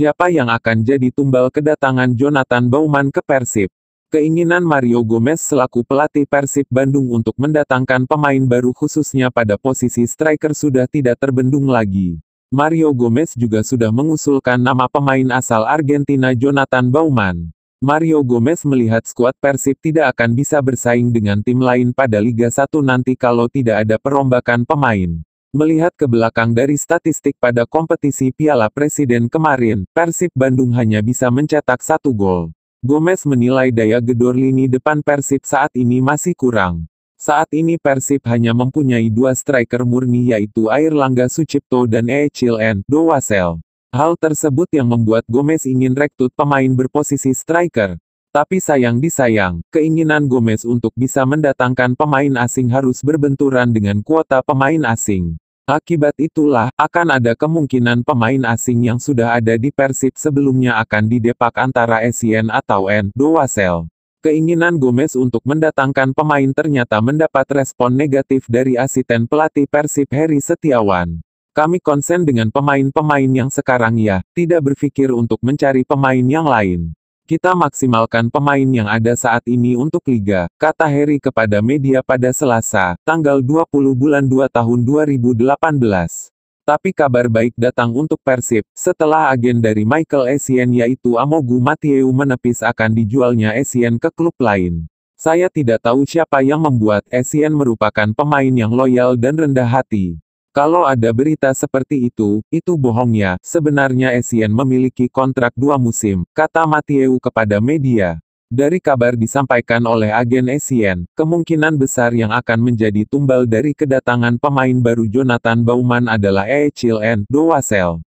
Siapa yang akan jadi tumbal kedatangan Jonathan Bauman ke Persib? Keinginan Mario Gomez selaku pelatih Persib Bandung untuk mendatangkan pemain baru khususnya pada posisi striker sudah tidak terbendung lagi. Mario Gomez juga sudah mengusulkan nama pemain asal Argentina Jonathan Bauman. Mario Gomez melihat skuad Persib tidak akan bisa bersaing dengan tim lain pada Liga 1 nanti kalau tidak ada perombakan pemain. Melihat ke belakang dari statistik pada kompetisi Piala Presiden kemarin, Persib Bandung hanya bisa mencetak satu gol. Gomez menilai daya gedor lini depan Persib saat ini masih kurang. Saat ini Persib hanya mempunyai dua striker murni yaitu Air Langga Sucipto dan Echil N. Dowasel. Hal tersebut yang membuat Gomez ingin rekrut pemain berposisi striker. Tapi sayang disayang, keinginan Gomez untuk bisa mendatangkan pemain asing harus berbenturan dengan kuota pemain asing. Akibat itulah, akan ada kemungkinan pemain asing yang sudah ada di Persib sebelumnya akan didepak antara Essien atau N. Doasel. Keinginan Gomez untuk mendatangkan pemain ternyata mendapat respon negatif dari asisten pelatih Persib Heri Setiawan. Kami konsen dengan pemain-pemain yang sekarang ya, tidak berpikir untuk mencari pemain yang lain. Kita maksimalkan pemain yang ada saat ini untuk Liga, kata Harry kepada media pada Selasa, tanggal 20 bulan 2 tahun 2018. Tapi kabar baik datang untuk Persib, setelah agen dari Michael Essien yaitu Amogu Mathieu menepis akan dijualnya Essien ke klub lain. Saya tidak tahu siapa yang membuat Essien merupakan pemain yang loyal dan rendah hati. Kalau ada berita seperti itu, itu bohongnya, sebenarnya Essien memiliki kontrak dua musim, kata Mathieu kepada media. Dari kabar disampaikan oleh agen Essien, kemungkinan besar yang akan menjadi tumbal dari kedatangan pemain baru Jonathan Bauman adalah Echil N. Doasel.